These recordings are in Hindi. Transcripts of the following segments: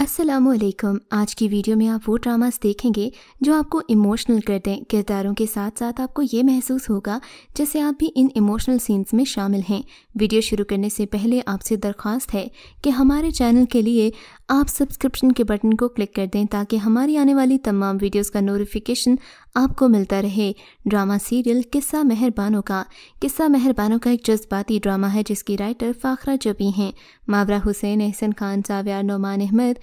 असलम आज की वीडियो में आप वो ड्रामास देखेंगे जो आपको इमोशनल कर दें किरदारों के साथ साथ आपको ये महसूस होगा जैसे आप भी इन इमोशनल सीन्स में शामिल हैं वीडियो शुरू करने से पहले आपसे दरख्वास्त है कि हमारे चैनल के लिए आप सब्सक्रिप्शन के बटन को क्लिक कर दें ताकि हमारी आने वाली तमाम वीडियोस का नोटिफिकेशन आपको मिलता रहे ड्रामा सीरियल किस्सा मेहरबानों का किस्सा मेहरबानों का एक जज्बाती ड्रामा है जिसकी राइटर फ़ाखरा जबी हैं मावरा हुसैन एहसन खान साव्यार नोमान अहमद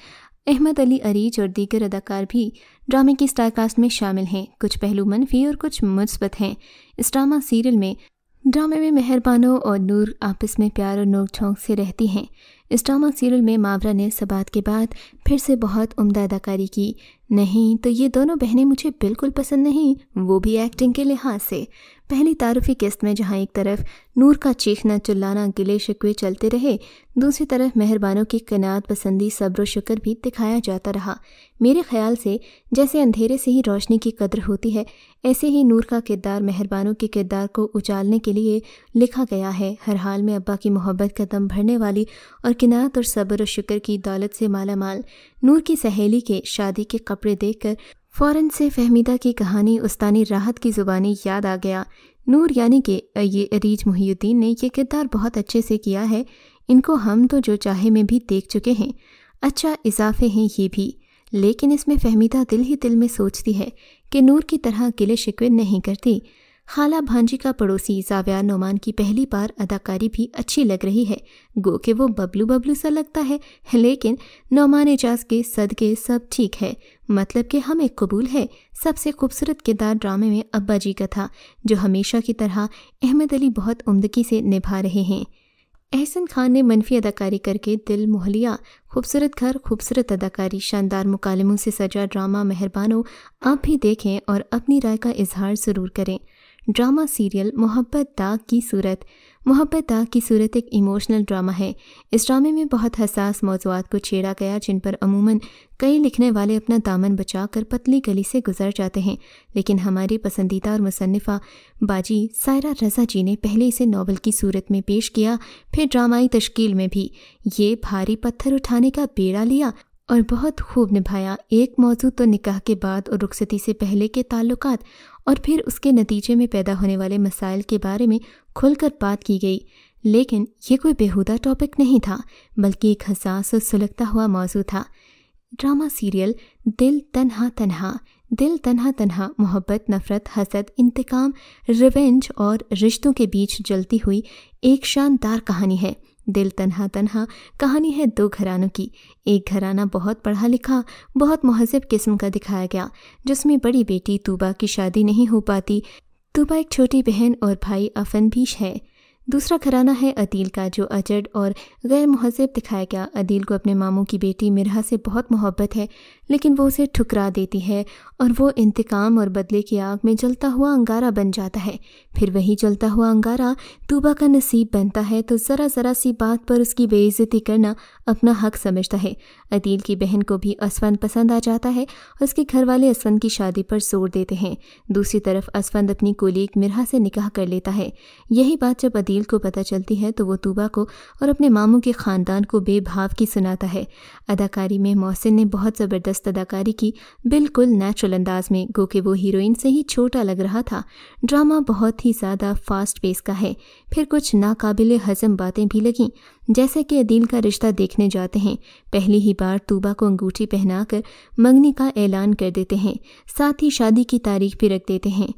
अहमद अली अरीज और दीगर अदाकार भी ड्रामे की स्टारकास्ट में शामिल हैं कुछ पहलू मनफी और कुछ मुस्बत हैं इस ड्रामा सीरियल में ड्रामे में मेहरबानों और नूर आपस में प्यार और नोक झोंक से रहती हैं इस ड्रामा सीरियल में मावरा ने सबात के बाद फिर से बहुत उम्दा अदाकारी की नहीं तो ये दोनों बहनें मुझे बिल्कुल पसंद नहीं वो भी एक्टिंग के लिहाज से पहली तारफ़ी किस्त में जहाँ एक तरफ नूर का चीखना चिल्लाना गिले शिकवे चलते रहे दूसरी तरफ मेहरबानों की कनात पसंदी सब्र शुक्र भी दिखाया जाता रहा मेरे ख्याल से जैसे अंधेरे से ही रोशनी की कदर होती है ऐसे ही नूर का किरदार मेहरबानों के किरदार को उचालने के लिए लिखा गया है हर हाल में अब्बा की मोहब्बत का दम भरने वाली और किनात और सब्र और शुक्र की दौलत से मालामाल नूर की सहेली के शादी के कपड़े देखकर फ़ौरन से फहमीदा की कहानी उस्तानी राहत की ज़ुबानी याद आ गया नूर यानी कि ये रीज मुहीद्दीन ने यह किरदार बहुत अच्छे से किया है इनको हम तो जो चाहे में भी देख चुके हैं अच्छा इजाफे हैं ये भी लेकिन इसमें फहमीदा दिल ही दिल में सोचती है कि नूर की तरह गिले शिकवे नहीं करती खाला भांजी का पड़ोसी जाव्या नोमान की पहली बार अदाकारी भी अच्छी लग रही है गो के वो बबलू बबलू सा लगता है लेकिन नोमान एजाज के सदके सब ठीक है मतलब कि हमें कबूल है सबसे खूबसूरत किरदार ड्रामे में अब्बा जी का था जो हमेशा की तरह अहमद अली बहुत उमदगी से निभा रहे हैं एहसन खान ने मनफी अदाकारी करके दिल मोह लिया खूबसूरत घर खूबसूरत अदाकारी शानदार मुकालमों से सजा ड्रामा मेहरबानों आप भी देखें और अपनी राय का इजहार ज़रूर करें ड्रामा सीरियल मोहब्बत दा की सूरत मोहब्बत दा की सूरत एक इमोशनल ड्रामा है इस ड्रामे में बहुत हसास मौजूद को छेड़ा गया जिन पर अमूमन कई लिखने वाले अपना दामन बचा कर पतली गली से गुजर जाते हैं लेकिन हमारी पसंदीदा और मुसनफ़ा बाजी सायरा रजा जी ने पहले इसे नावल की सूरत में पेश किया फिर ड्रामाई तश्कील में भी ये भारी पत्थर उठाने का बेड़ा लिया और बहुत खूब निभाया एक मौजू तो निकाह के बाद और रुखसती से पहले के ताल्लुक और फिर उसके नतीजे में पैदा होने वाले मसाइल के बारे में खुलकर बात की गई लेकिन यह कोई बेहुदा टॉपिक नहीं था बल्कि एक हसास और सुलगता हुआ मौजू था ड्रामा सीरियल दिल तनहा तनहा दिल तनहा तनहा मोहब्बत नफ़रत हसद इंतकाम रिवेंज और रिश्तों के बीच जलती हुई एक शानदार कहानी है दिल तनहा तनहा कहानी है दो घरानों की एक घराना बहुत पढ़ा लिखा बहुत महजब किस्म का दिखाया गया जिसमें बड़ी बेटी तूबा की शादी नहीं हो पाती तूबा एक छोटी बहन और भाई अफन भी है दूसरा घराना है अदील का जो अजड और गैर महजब दिखाया गया अदील को अपने मामू की बेटी मिरहा से बहुत मोहब्बत है लेकिन वो उसे ठुकरा देती है और वो इंतकाम और बदले की आग में जलता हुआ अंगारा बन जाता है फिर वही जलता हुआ अंगारा तूबा का नसीब बनता है तो ज़रा ज़रा सी बात पर उसकी बेइज्जती करना अपना हक समझता है अदील की बहन को भी असवंद पसंद आ जाता है और उसके घर वाले असवंद की शादी पर जोर देते हैं दूसरी तरफ असवंद अपनी कोलीग मिरहा से निकाह कर लेता है यही बात जब अदील जलील को पता चलती है तो वो तूबा को और अपने मामू के ख़ानदान को बेभाव की सुनाता है अदाकारी में मोहसिन ने बहुत ज़बरदस्त अदाकारी की बिल्कुल नेचुरल अंदाज में गो कि वो हीरोइन से ही छोटा लग रहा था ड्रामा बहुत ही ज़्यादा फास्ट पेस का है फिर कुछ नाकाबिल हजम बातें भी लगें जैसे कि अदील का रिश्ता देखने जाते हैं पहली ही बार तूबा को अंगूठी पहनाकर मंगनी का ऐलान कर देते हैं साथ ही शादी की तारीख भी रख देते हैं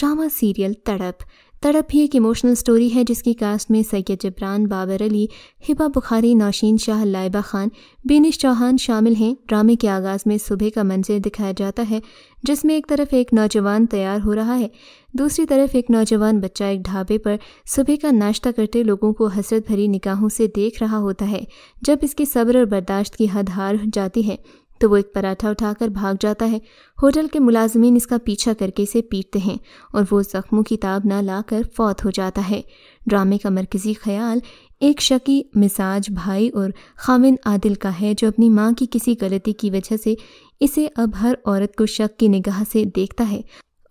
ड्रामा सीरियल तड़प तड़प ही एक इमोशनल स्टोरी है जिसकी कास्ट में सैयद जबरान बाबर अली हिबा बुखारी नौशीन शाह लाइबा खान बीनिश चौहान शामिल हैं ड्रामे के आगाज़ में सुबह का मंजर दिखाया जाता है जिसमें एक तरफ एक नौजवान तैयार हो रहा है दूसरी तरफ एक नौजवान बच्चा एक ढाबे पर सुबह का नाश्ता करते लोगों को हसरत भरी निगाहों से देख रहा होता है जब इसके सब्र और बर्दाश्त की हद हार जाती है तो वो एक पराठा उठाकर भाग जाता है होटल के मुलाजमीन इसका पीछा करके इसे पीटते हैं और वो ज़ख्मों की ताब ना लाकर फौत हो जाता है ड्रामे का मरकज़ी ख्याल एक शकी मिजाज भाई और खामिन आदिल का है जो अपनी माँ की किसी गलती की वजह से इसे अब हर औरत को शक की निगाह से देखता है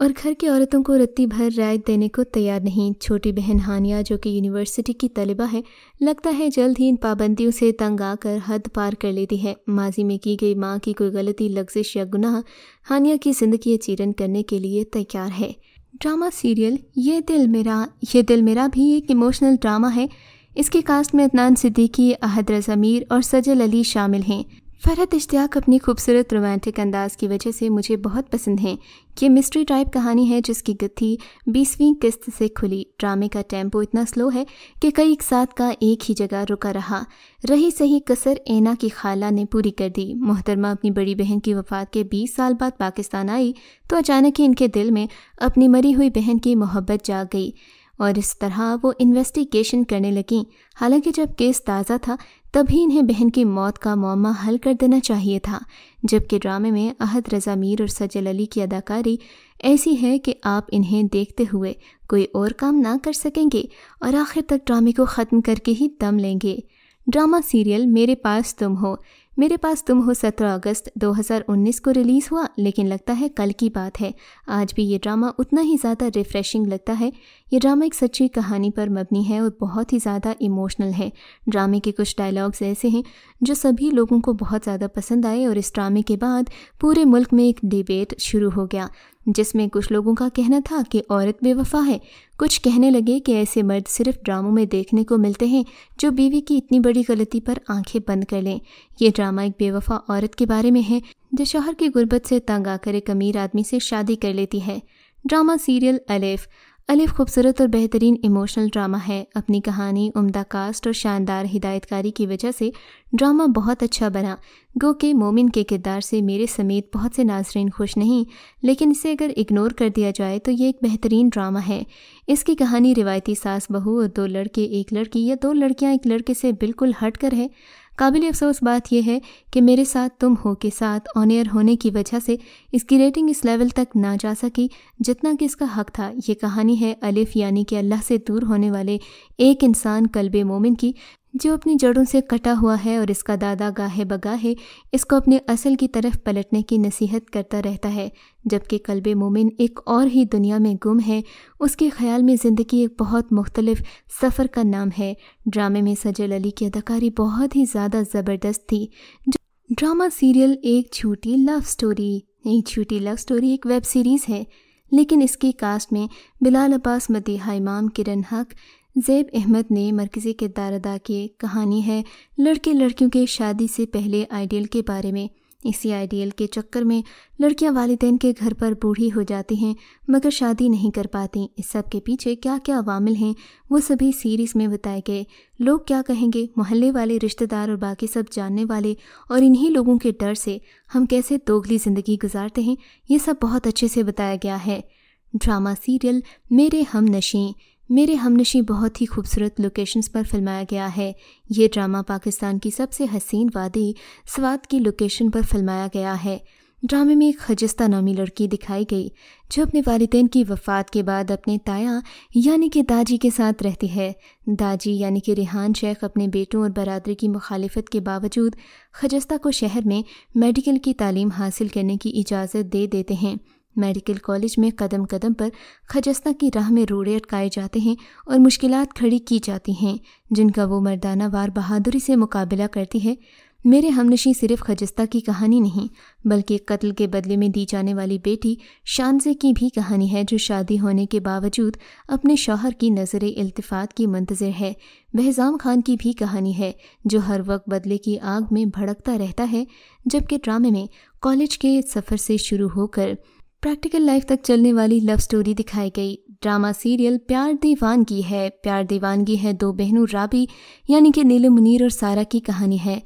और घर की औरतों को रत्ती भर राय देने को तैयार नहीं छोटी बहन हानिया जो कि यूनिवर्सिटी की तलबा है लगता है जल्द ही इन पाबंदियों से तंग आकर हद पार कर लेती है माजी में की गई माँ की कोई गलती लग्जिश या गुनाह हानिया की जिंदगी चीरन करने के लिए तैयार है ड्रामा सीरियल ये दिल मेरा ये दिल मेरा भी एक इमोशनल ड्रामा है इसके कास्ट में अदनान सिद्दीकी अहद रज़मीर और सजल अली शामिल हैं फरहत इश्तियाक अपनी खूबसूरत रोमांटिक अंदाज की वजह से मुझे बहुत पसंद हैं ये मिस्ट्री टाइप कहानी है जिसकी गत्थी बीसवीं किस्त से खुली ड्रामे का टेम्पो इतना स्लो है कि कई एक साथ का एक ही जगह रुका रहा रही सही कसर एना की खाला ने पूरी कर दी मोहतरमा अपनी बड़ी बहन की वफात के 20 साल बाद पाकिस्तान आई तो अचानक ही इनके दिल में अपनी मरी हुई बहन की मोहब्बत जाग गई और इस तरह वो इन्वेस्टिगेशन करने लगीं हालांकि जब केस ताज़ा था तभी इन्हें बहन की मौत का मामा हल कर देना चाहिए था जबकि ड्रामे में अहद रजा मीर और सजल अली की अदाकारी ऐसी है कि आप इन्हें देखते हुए कोई और काम ना कर सकेंगे और आखिर तक ड्रामे को ख़त्म करके ही दम लेंगे ड्रामा सीरियल मेरे पास तुम हो मेरे पास तुम हो 17 अगस्त 2019 को रिलीज़ हुआ लेकिन लगता है कल की बात है आज भी ये ड्रामा उतना ही ज़्यादा रिफ़्रेशिंग लगता है ये ड्रामा एक सच्ची कहानी पर मबनी है और बहुत ही ज़्यादा इमोशनल है ड्रामे के कुछ डायलॉग्स ऐसे हैं जो सभी लोगों को बहुत ज़्यादा पसंद आए और इस ड्रामे के बाद पूरे मुल्क में एक डिबेट शुरू हो गया जिसमें कुछ लोगों का कहना था कि औरत बेवफा है कुछ कहने लगे कि ऐसे मर्द सिर्फ ड्रामों में देखने को मिलते हैं जो बीवी की इतनी बड़ी गलती पर आंखें बंद कर लें ये ड्रामा एक बेवफा औरत के बारे में है जो शोहर की गुर्बत से तंग आकर एक अमीर आदमी से शादी कर लेती है ड्रामा सीरियल अलेफ अलिफ खूबसूरत और बेहतरीन इमोशनल ड्रामा है अपनी कहानी उम्दा कास्ट और शानदार हिदायतकारी की वजह से ड्रामा बहुत अच्छा बना गो के मोमिन के किरदार से मेरे समेत बहुत से नाजरन खुश नहीं लेकिन इसे अगर इग्नोर कर दिया जाए तो ये एक बेहतरीन ड्रामा है इसकी कहानी रिवायती सास बहू और दो लड़के एक लड़की या दो लड़कियां एक लड़के से बिल्कुल हट कर है काबिल अफसोस बात यह है कि मेरे साथ तुम हो के साथ ऑन एयर होने की वजह से इसकी रेटिंग इस लेवल तक ना जा सकी जितना कि इसका हक था ये कहानी है अलिफ यानी कि अल्लाह से दूर होने वाले एक इंसान कल्ब मोमिन की जो अपनी जड़ों से कटा हुआ है और इसका दादा गाहे बगाहे इसको अपने असल की तरफ पलटने की नसीहत करता रहता है जबकि कल्ब मोमिन एक और ही दुनिया में गुम है उसके ख्याल में ज़िंदगी एक बहुत मुख्तलिफ सफ़र का नाम है ड्रामे में सजल अली की अदाकारी बहुत ही ज़्यादा ज़बरदस्त थी ड्रामा सीरियल एक छोटी लव स्टोरी एक छोटी लव स्टोरी एक वेब सीरीज़ है लेकिन इसकी कास्ट में बिलाल अब्बास मदीहा इमाम किरण हक जैब अहमद ने मरकज़ी किरदार अदा किए कहानी है लड़के लड़कियों के शादी से पहले आइडियल के बारे में इसी आइडियल के चक्कर में लड़कियां वालदेन के घर पर बूढ़ी हो जाती हैं मगर शादी नहीं कर पाती इस सब के पीछे क्या क्या वामिल हैं वो सभी सीरीज़ में बताए गए लोग क्या कहेंगे मोहल्ले वाले रिश्तेदार और बाकी सब जानने वाले और इन्हीं लोगों के डर से हम कैसे दोगली ज़िंदगी गुजारते हैं ये सब बहुत अच्छे से बताया गया है ड्रामा सीरियल मेरे हम नशें मेरे हमनशी बहुत ही खूबसूरत लोकेशंस पर फिल्माया गया है ये ड्रामा पाकिस्तान की सबसे हसीन वादी स्वाद की लोकेशन पर फिल्माया गया है ड्रामे में एक खजस्ता नामी लड़की दिखाई गई जो अपने वालदेन की वफ़ात के बाद अपने ताया यानी कि दाजी के साथ रहती है दाजी यानी कि रिहान शेख अपने बेटों और बरदरी की मुखालफत के बावजूद खजस्ता को शहर में मेडिकल की तालीम हासिल करने की इजाज़त दे देते हैं मेडिकल कॉलेज में कदम कदम पर खजस्ता की राह में रोड़े अटकाए जाते हैं और मुश्किलात खड़ी की जाती हैं जिनका वो मर्दाना वार बहादुरी से मुकाबला करती है मेरे हमनशी सिर्फ खजस्ता की कहानी नहीं बल्कि कत्ल के बदले में दी जाने वाली बेटी शानजे की भी कहानी है जो शादी होने के बावजूद अपने शौहर की नज़र अल्तफात की मंतज़र है बहजाम खान की भी कहानी है जो हर वक्त बदले की आग में भड़कता रहता है जबकि ड्रामे में कॉलेज के सफ़र से शुरू होकर प्रैक्टिकल लाइफ तक चलने वाली लव स्टोरी दिखाई गई ड्रामा सीरियल प्यार दीवानगी है प्यार दीवानगी है दो बहनों राबी यानी कि नीलू मुनीर और सारा की कहानी है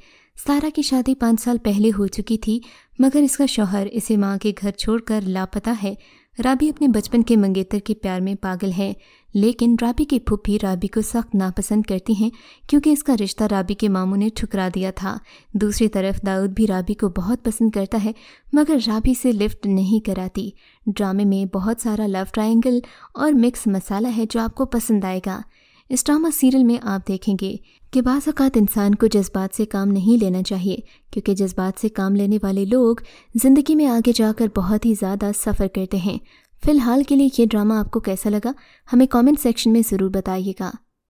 सारा की शादी पाँच साल पहले हो चुकी थी मगर इसका शौहर इसे माँ के घर छोड़कर लापता है राबी अपने बचपन के मंगेतर के प्यार में पागल है लेकिन राबी की फूफी राबी को सख्त नापसंद करती हैं क्योंकि इसका रिश्ता राबी के मामू ने ठुकरा दिया था दूसरी तरफ दाऊद भी राबी को बहुत पसंद करता है मगर राबी से लिफ्ट नहीं कराती ड्रामे में बहुत सारा लव ट्रायंगल और मिक्स मसाला है जो आपको पसंद आएगा इस ड्रामा सीरियल में आप देखेंगे कि अकात इंसान को जज्बात से काम नहीं लेना चाहिए क्योंकि जज्बात से काम लेने वाले लोग ज़िंदगी में आगे जाकर बहुत ही ज़्यादा सफ़र करते हैं फ़िलहाल के लिए ये ड्रामा आपको कैसा लगा हमें कमेंट सेक्शन में ज़रूर बताइएगा